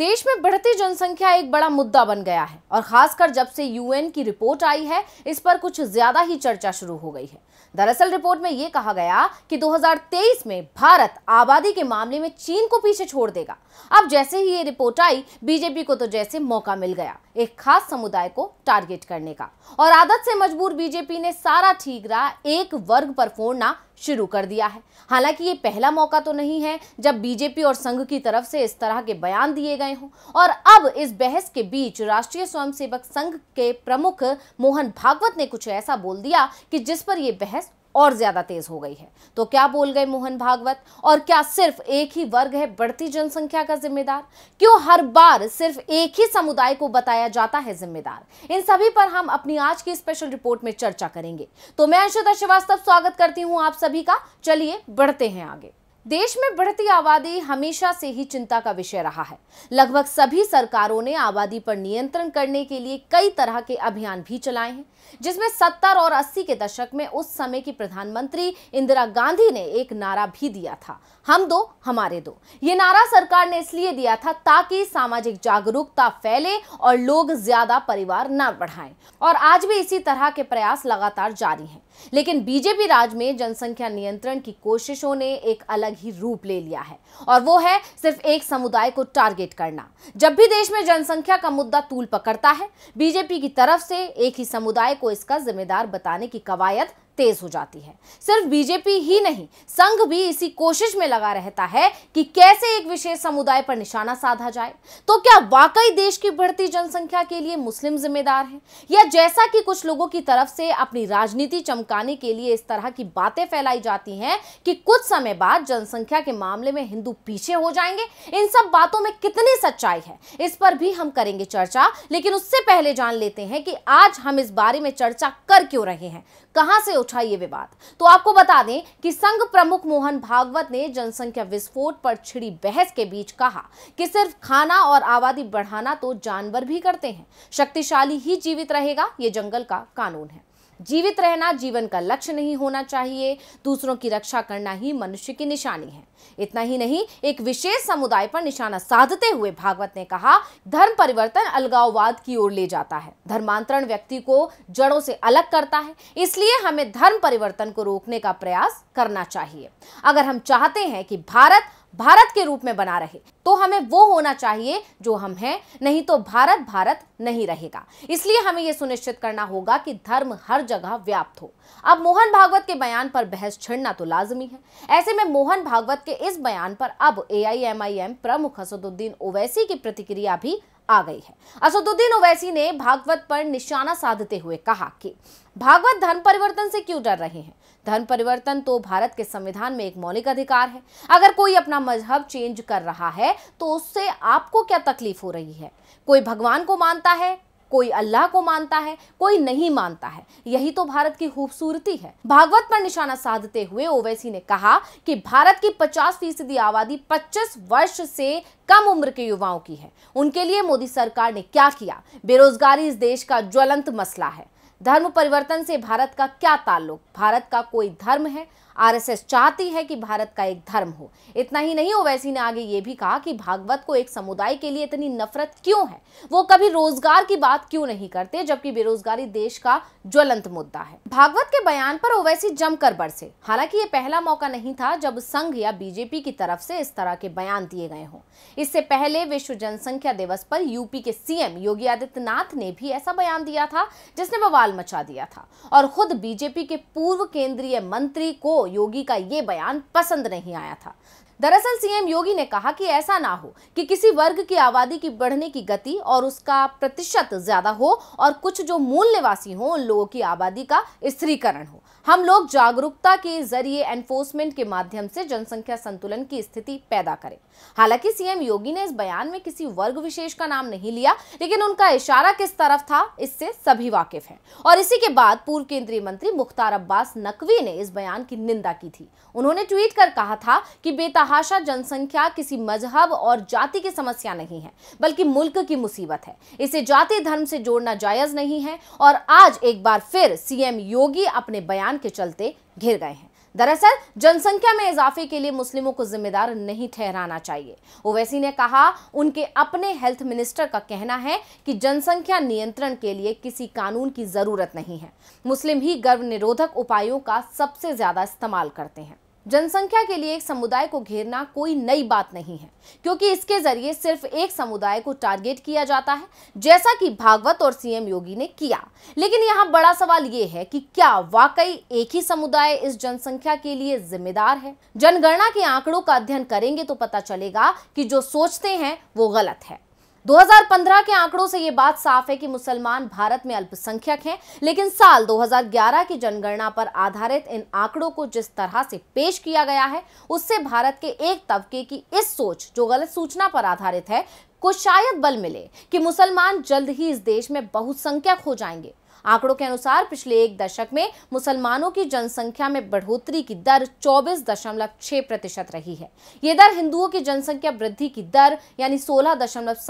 देश में बढ़ती जनसंख्या एक बड़ा मुद्दा बन गया है और खासकर जब से यूएन की रिपोर्ट आई है इस पर कुछ ज्यादा ही चर्चा शुरू हो गई है दरअसल रिपोर्ट में यह कहा गया कि 2023 में भारत आबादी के मामले में चीन को पीछे छोड़ देगा अब जैसे ही ये रिपोर्ट आई बीजेपी को तो जैसे मौका मिल गया एक खास समुदाय को टारगेट करने का और आदत से मजबूर बीजेपी ने सारा ठीकरा एक वर्ग पर फोड़ना शुरू कर दिया है हालांकि ये पहला मौका तो नहीं है जब बीजेपी और संघ की तरफ से इस तरह के बयान दिए गए हों और अब इस बहस के बीच राष्ट्रीय स्वयंसेवक संघ के प्रमुख मोहन भागवत ने कुछ ऐसा बोल दिया कि जिस पर यह बहस और ज्यादा तेज हो गई है तो क्या बोल गए मोहन भागवत और क्या सिर्फ एक ही वर्ग है बढ़ती जनसंख्या का जिम्मेदार क्यों हर बार सिर्फ एक ही समुदाय को बताया जाता है जिम्मेदार इन सभी पर हम अपनी आज की स्पेशल रिपोर्ट में चर्चा करेंगे तो मैं अंशुदा श्रीवास्तव स्वागत करती हूं आप सभी का चलिए बढ़ते हैं आगे देश में बढ़ती आबादी हमेशा से ही चिंता का विषय रहा है लगभग सभी सरकारों ने आबादी पर नियंत्रण करने के लिए कई तरह के अभियान भी चलाए हैं जिसमें 70 और 80 के दशक में उस समय की प्रधानमंत्री इंदिरा गांधी ने एक नारा भी दिया था हम दो हमारे दो ये नारा सरकार ने इसलिए दिया था ताकि सामाजिक जागरूकता फैले और लोग ज्यादा परिवार न बढ़ाए और आज भी इसी तरह के प्रयास लगातार जारी है लेकिन बीजेपी राज में जनसंख्या नियंत्रण की कोशिशों ने एक अलग अलग ही रूप ले लिया है और वो है सिर्फ एक समुदाय को टारगेट करना जब भी देश में जनसंख्या का मुद्दा तूल पकड़ता है बीजेपी की तरफ से एक ही समुदाय को इसका जिम्मेदार बताने की कवायद तेज हो जाती है सिर्फ बीजेपी ही नहीं संघ भी इसी कोशिश में लगा रहता है कि कैसे एक विशेष समुदाय पर निशाना साधा जाए तो क्या वाकई देश की बढ़ती जनसंख्या के लिए मुस्लिम जिम्मेदार है या जैसा कि कुछ लोगों की तरफ से अपनी राजनीति चमकाने के लिए इस तरह की बातें फैलाई जाती हैं कि कुछ समय बाद जनसंख्या के मामले में हिंदू पीछे हो जाएंगे इन सब बातों में कितनी सच्चाई है इस पर भी हम करेंगे चर्चा लेकिन उससे पहले जान लेते हैं कि आज हम इस बारे में चर्चा कर क्यों रहे हैं कहां से उठा ये विवाद तो आपको बता दें कि संघ प्रमुख मोहन भागवत ने जनसंख्या विस्फोट पर छिड़ी बहस के बीच कहा कि सिर्फ खाना और आबादी बढ़ाना तो जानवर भी करते हैं शक्तिशाली ही जीवित रहेगा ये जंगल का कानून है जीवित रहना जीवन का लक्ष्य नहीं होना चाहिए दूसरों की रक्षा करना ही मनुष्य की निशानी है इतना ही नहीं एक विशेष समुदाय पर निशाना साधते हुए भागवत ने कहा धर्म परिवर्तन अलगाववाद की ओर ले जाता है धर्मांतरण व्यक्ति को जड़ों से अलग करता है इसलिए हमें धर्म परिवर्तन को रोकने का प्रयास करना चाहिए अगर हम चाहते हैं कि भारत भारत के रूप में बना रहे तो हमें वो होना चाहिए जो हम हैं नहीं तो भारत भारत नहीं रहेगा इसलिए हमें यह सुनिश्चित करना होगा कि धर्म हर जगह व्याप्त हो अब मोहन भागवत के बयान पर बहस छिड़ना तो लाजमी है ऐसे में मोहन भागवत के इस बयान पर अब ए प्रमुख असदुद्दीन ओवैसी की प्रतिक्रिया भी आ गई है असदुद्दीन ओवैसी ने भागवत पर निशाना साधते हुए कहा कि भागवत धर्म परिवर्तन से क्यों डर रहे हैं धर्म परिवर्तन तो भारत के संविधान में एक मौलिक अधिकार है अगर कोई अपना मजहब चेंज कर रहा है तो उससे आपको क्या तकलीफ हो रही है कोई भगवान को मानता है कोई अल्लाह को मानता है कोई नहीं मानता है यही तो भारत की खूबसूरती है भागवत पर निशाना साधते हुए ओवैसी ने कहा कि भारत की पचास फीसदी आबादी पच्चीस वर्ष से कम उम्र के युवाओं की है उनके लिए मोदी सरकार ने क्या किया बेरोजगारी इस देश का ज्वलंत मसला है धर्म परिवर्तन से भारत का क्या ताल्लुक भारत का कोई धर्म है आरएसएस चाहती है कि भारत का एक धर्म हो इतना ही नहीं ओवैसी ने आगे ये भी कहा कि भागवत को एक समुदाय के लिए इतनी नफरत क्यों है वो कभी रोजगार की बात क्यों नहीं करते जबकि बेरोजगारी देश का ज्वलंत मुद्दा है भागवत के बयान पर ओवैसी जमकर बरसे हालांकि ये पहला मौका नहीं था जब संघ या बीजेपी की तरफ से इस तरह के बयान दिए गए हों इससे पहले विश्व जनसंख्या दिवस पर यूपी के सीएम योगी आदित्यनाथ ने भी ऐसा बयान दिया था जिसने बवाल मचा दिया था और खुद बीजेपी के पूर्व केंद्रीय मंत्री को योगी का ये बयान पसंद नहीं आया था दरअसल सीएम योगी ने कहा कि ऐसा ना हो कि किसी वर्ग की आबादी की बढ़ने की गति और उसका प्रतिशत ज्यादा हो और कुछ जो मूल निवासी हो उन लोगों की आबादी का स्त्रीकरण हो हम लोग जागरूकता के जरिए एनफोर्समेंट के माध्यम से जनसंख्या संतुलन की स्थिति पैदा करें हालांकि सीएम योगी ने इस बयान में किसी वर्ग विशेष का नाम नहीं लिया लेकिन उनका इशारा किस तरफ था इससे सभी वाकिफ हैं और इसी के बाद पूर्व केंद्रीय मंत्री मुख्तार अब्बास नकवी ने इस बयान की निंदा की थी उन्होंने ट्वीट कर कहा था कि बेतहाशा जनसंख्या किसी मजहब और जाति की समस्या नहीं है बल्कि मुल्क की मुसीबत है इसे जाति धर्म से जोड़ना जायज नहीं है और आज एक बार फिर सीएम योगी अपने बयान अभियान के चलते घिर गए हैं दरअसल जनसंख्या में इजाफे के लिए मुस्लिमों को जिम्मेदार नहीं ठहराना चाहिए ओवैसी ने कहा उनके अपने हेल्थ मिनिस्टर का कहना है कि जनसंख्या नियंत्रण के लिए किसी कानून की जरूरत नहीं है मुस्लिम ही गर्व निरोधक उपायों का सबसे ज्यादा इस्तेमाल करते हैं जनसंख्या के लिए एक समुदाय को घेरना कोई नई बात नहीं है क्योंकि इसके जरिए सिर्फ एक समुदाय को टारगेट किया जाता है जैसा कि भागवत और सीएम योगी ने किया लेकिन यहाँ बड़ा सवाल ये है कि क्या वाकई एक ही समुदाय इस जनसंख्या के लिए जिम्मेदार है जनगणना के आंकड़ों का अध्ययन करेंगे तो पता चलेगा कि जो सोचते हैं वो गलत है 2015 के आंकड़ों से ये बात साफ है कि मुसलमान भारत में अल्पसंख्यक हैं लेकिन साल 2011 की जनगणना पर आधारित इन आंकड़ों को जिस तरह से पेश किया गया है उससे भारत के एक तबके की इस सोच जो गलत सूचना पर आधारित है को शायद बल मिले कि मुसलमान जल्द ही इस देश में बहुसंख्यक हो जाएंगे आंकड़ों के अनुसार पिछले एक दशक में मुसलमानों की जनसंख्या में बढ़ोतरी की दर चौबीस दशमलव छह प्रतिशत रही है ये दर हिंदुओं की जनसंख्या वृद्धि की दर यानी सोलह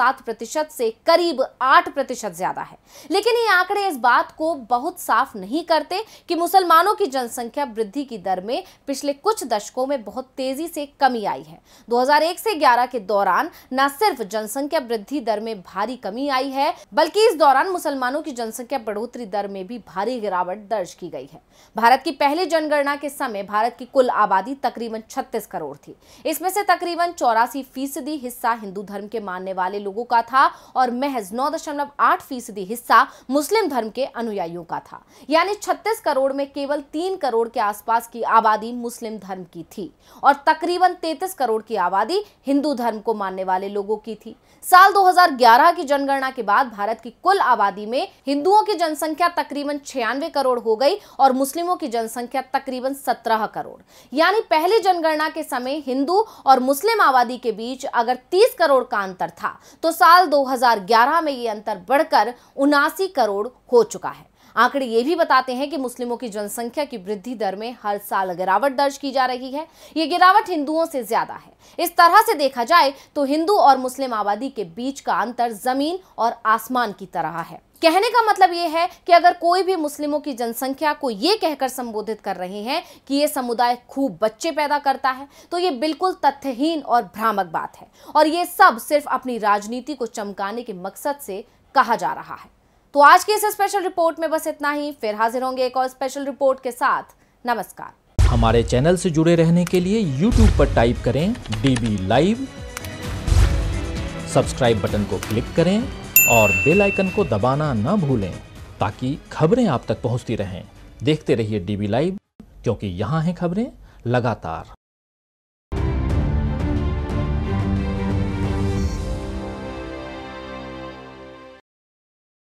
प्रतिशत से करीब आठ प्रतिशत ज्यादा है लेकिन ये आंकड़े इस बात को बहुत साफ नहीं करते कि मुसलमानों की जनसंख्या वृद्धि की दर में पिछले कुछ दशकों में बहुत तेजी से कमी आई है 2001 से 11 के दौरान न सिर्फ जनसंख्या वृद्धि दर में भारी कमी आई है बल्कि इस दौरान मुसलमानों की जनसंख्या बढ़ोतरी बढ़ोतरी दर में भी भारी गिरावट दर्ज की गई है भारत की पहली जनगणना के समय भारत की कुल आबादी तकरीबन 36 करोड़ थी इसमें से तकरीबन चौरासी फीसदी हिस्सा हिंदू धर्म के मानने वाले लोगों का था और महज नौ फीसदी हिस्सा मुस्लिम धर्म के अनुयायियों का था यानी छत्तीस करोड़ में केवल तीन करोड़ के आसपास की आबादी मुस्लिम धर्म की थी और तकरीबन तैतीस करोड़ की आबादी हिंदू धर्म को मानने वाले लोगों की थी साल 2011 की जनगणना के बाद भारत की कुल आबादी में हिंदुओं की जनसंख्या जनसंख्या तकरीबन छियानवे करोड़ हो गई और मुस्लिमों की जनसंख्या तकरीबन सत्रह करोड़ यानी पहली जनगणना के समय हिंदू और मुस्लिम आबादी के बीच अगर तीस करोड़ का अंतर था तो साल दो में ये अंतर बढ़कर उनासी करोड़ हो चुका है आंकड़े ये भी बताते हैं कि मुस्लिमों की जनसंख्या की वृद्धि दर में हर साल गिरावट दर्ज की जा रही है ये गिरावट हिंदुओं से ज्यादा है इस तरह से देखा जाए तो हिंदू और मुस्लिम आबादी के बीच का अंतर जमीन और आसमान की तरह है कहने का मतलब ये है कि अगर कोई भी मुस्लिमों की जनसंख्या को ये कहकर संबोधित कर रहे हैं कि ये समुदाय खूब बच्चे पैदा करता है तो ये बिल्कुल तथ्यहीन और भ्रामक बात है और ये सब सिर्फ अपनी राजनीति को चमकाने के मकसद से कहा जा रहा है तो आज की इस स्पेशल रिपोर्ट में बस इतना ही फिर हाजिर होंगे एक और स्पेशल रिपोर्ट के साथ नमस्कार हमारे चैनल से जुड़े रहने के लिए यूट्यूब पर टाइप करें डीबी लाइव सब्सक्राइब बटन को क्लिक करें और बेल आइकन को दबाना न भूलें ताकि खबरें आप तक पहुंचती रहें देखते रहिए डीबी लाइव क्योंकि यहाँ हैं खबरें लगातार